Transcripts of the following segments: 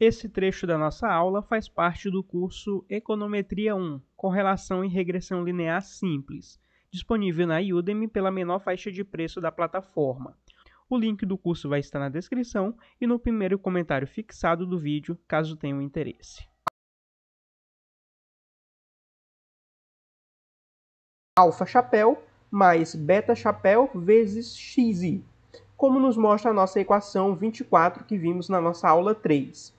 Esse trecho da nossa aula faz parte do curso Econometria 1, Correlação e Regressão Linear Simples, disponível na Udemy pela menor faixa de preço da plataforma. O link do curso vai estar na descrição e no primeiro comentário fixado do vídeo, caso tenham interesse. Alfa chapéu mais beta chapéu vezes xi, como nos mostra a nossa equação 24 que vimos na nossa aula 3.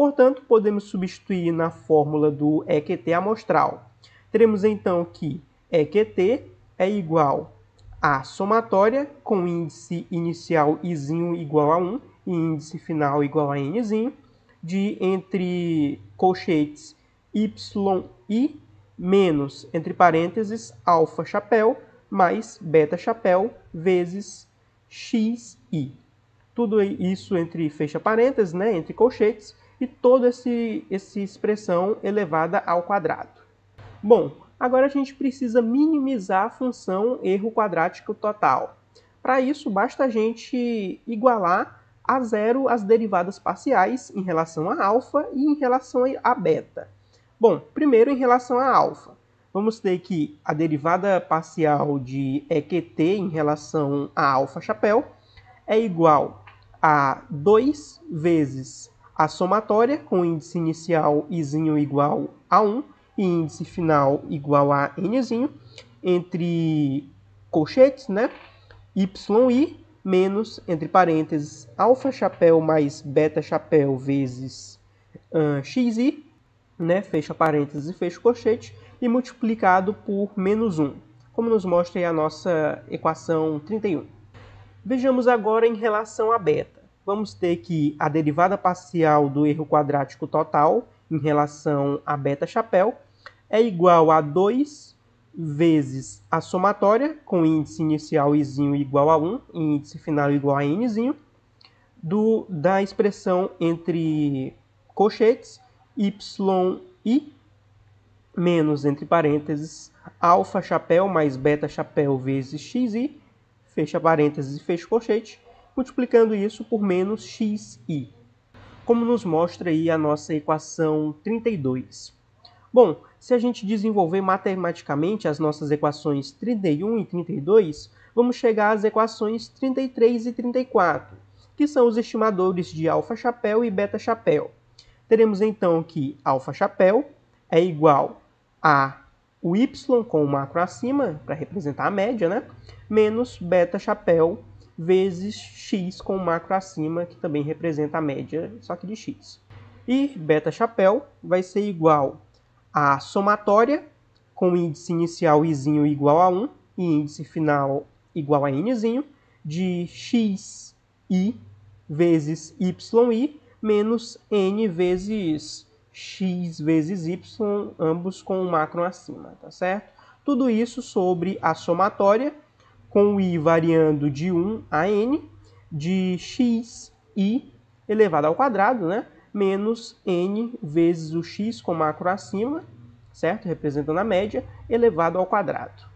Portanto, podemos substituir na fórmula do EQT amostral. Teremos então que EQT é igual a somatória com índice inicial izinho igual a 1 e índice final igual a N, de entre colchetes yi menos, entre parênteses, alfa chapéu mais beta chapéu vezes xi. Tudo isso entre fecha parênteses, né, entre colchetes, e toda essa expressão elevada ao quadrado. Bom, agora a gente precisa minimizar a função erro quadrático total. Para isso, basta a gente igualar a zero as derivadas parciais em relação a alfa e em relação a beta. Bom, primeiro em relação a alfa. Vamos ter que a derivada parcial de EQT em relação a alfa chapéu é igual a 2 vezes a somatória com índice inicial izinho igual a 1 e índice final igual a n, entre colchetes, né? yi menos, entre parênteses, alfa chapéu mais beta chapéu vezes uh, xi, né? Fecha parênteses e fecha colchete e multiplicado por menos 1, como nos mostra a nossa equação 31. Vejamos agora em relação a beta vamos ter que a derivada parcial do erro quadrático total em relação a beta chapéu é igual a 2 vezes a somatória, com índice inicial i igual a 1 e índice final igual a n, do, da expressão entre colchetes y i menos, entre parênteses, alfa chapéu mais beta chapéu vezes xi, fecha parênteses e fecha colchete, multiplicando isso por menos xi, como nos mostra aí a nossa equação 32. Bom, se a gente desenvolver matematicamente as nossas equações 31 e 32, vamos chegar às equações 33 e 34, que são os estimadores de alfa chapéu e beta chapéu. Teremos então que alfa chapéu é igual a o y com o macro acima, para representar a média, né? menos beta chapéu vezes x com o macro acima, que também representa a média, só que de x. E beta chapéu vai ser igual à somatória com índice inicial izinho igual a 1 e índice final igual a n, de x i vezes yi menos n vezes x vezes y, ambos com o macro acima, tá certo? Tudo isso sobre a somatória com o i variando de 1 a n, de x i elevado ao quadrado, né? menos n vezes o x com macro acima, certo? Representando a média, elevado ao quadrado.